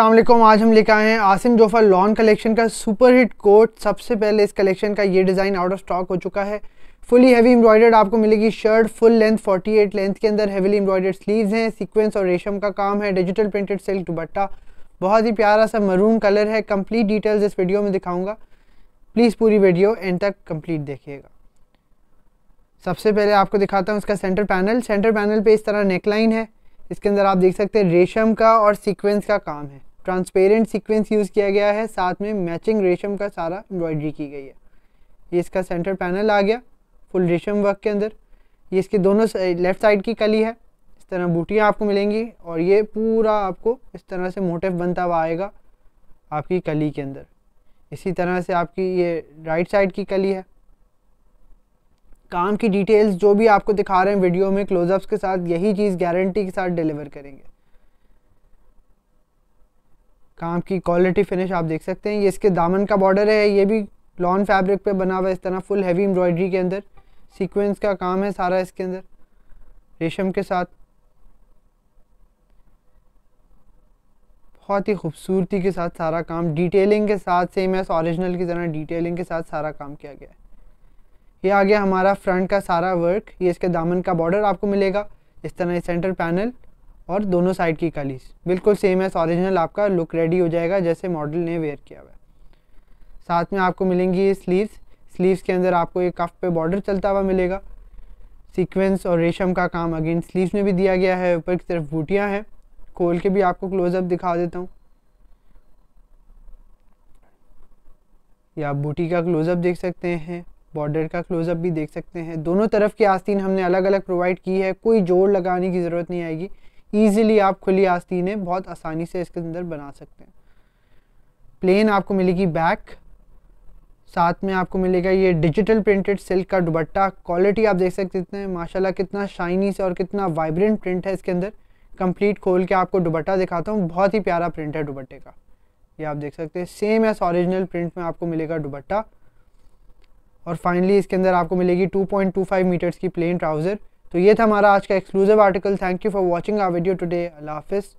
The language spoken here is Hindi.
असलम आज हम लेकर आए हैं आसिम जोफा लॉन कलेक्शन का सुपर हिट कोट सबसे पहले इस कलेक्शन का ये डिज़ाइन आउट ऑफ स्टॉक हो चुका है फुली हैवी एम्ब्रॉयडर्ड आपको मिलेगी शर्ट फुल लेंथ 48 लेंथ के अंदर हैवीली एम्ब्रॉयडर्ड स्लीव्स हैं सीक्वेंस और रेशम का काम है डिजिटल प्रिंटेड सिल्क दुबट्टा बहुत ही प्यारा सा मरून कलर है कम्प्लीट डिटेल्स इस वीडियो में दिखाऊंगा प्लीज़ पूरी वीडियो एंड तक कम्प्लीट देखिएगा सबसे पहले आपको दिखाता हूँ इसका सेंटर पैनल सेंटर पैनल पर इस तरह नेकलाइन है इसके अंदर आप देख सकते हैं रेशम का और सीक्वेंस का काम है ट्रांसपेरेंट सीक्वेंस यूज़ किया गया है साथ में मैचिंग रेशम का सारा एम्ब्रॉयडरी की गई है ये इसका सेंटर पैनल आ गया फुल रेशम वर्क के अंदर ये इसके दोनों लेफ्ट साइड की कली है इस तरह बूटियाँ आपको मिलेंगी और ये पूरा आपको इस तरह से मोटिव बनता हुआ आएगा आपकी कली के अंदर इसी तरह से आपकी ये राइट साइड की कली है काम की डिटेल्स जो भी आपको दिखा रहे हैं वीडियो में क्लोजअप्स के साथ यही चीज़ गारंटी के साथ डिलीवर करेंगे काम की क्वालिटी फिनिश आप देख सकते हैं ये इसके दामन का बॉर्डर है ये भी लॉन फैब्रिक पे बना हुआ है इस तरह फुल हैवी एम्ब्रॉयडरी के अंदर सीक्वेंस का काम है सारा इसके अंदर रेशम के साथ बहुत ही खूबसूरती के साथ सारा काम डिटेलिंग के साथ सेम एस ऑरिजिनल की तरह डिटेलिंग के साथ सारा काम किया गया है ये आ गया हमारा फ्रंट का सारा वर्क ये इसके दामन का बॉर्डर आपको मिलेगा इस तरह ये सेंटर पैनल और दोनों साइड की कलीस बिल्कुल सेम है ऑरिजिनल आपका लुक रेडी हो जाएगा जैसे मॉडल ने वेयर किया हुआ है साथ में आपको मिलेंगी ये स्लीव्स स्लीव्स के अंदर आपको ये कफ पे बॉर्डर चलता हुआ मिलेगा सीक्वेंस और रेशम का काम अगेन स्लीव्स में भी दिया गया है ऊपर की तरफ बूटियाँ हैं खोल के भी आपको क्लोजअप दिखा देता हूँ या बूटी का क्लोजअप देख सकते हैं बॉर्डर का क्लोजअप भी देख सकते हैं दोनों तरफ की आस्तीन हमने अलग अलग प्रोवाइड की है कोई जोड़ लगाने की ज़रूरत नहीं आएगी ईजिली आप खुली आस्तीनें बहुत आसानी से इसके अंदर बना सकते हैं प्लेन आपको मिलेगी बैक साथ में आपको मिलेगा ये डिजिटल प्रिंटेड सिल्क का दुबट्टा क्वालिटी आप देख सकते हैं माशाल्लाह कितना शाइनी से और कितना वाइब्रेंट प्रिंट है इसके अंदर कंप्लीट खोल के आपको दुबट्टा दिखाता हूँ बहुत ही प्यारा प्रिंट है दुबट्टे का ये आप देख सकते हैं सेम एस ऑरिजिनल प्रिंट में आपको मिलेगा दुबट्टा और फाइनली इसके अंदर आपको मिलेगी फाइव मीटर्स की प्लेन ट्राउज़र तो ये था हमारा आज का exclusive article thank you for watching our video today अल्लाह हाफिज़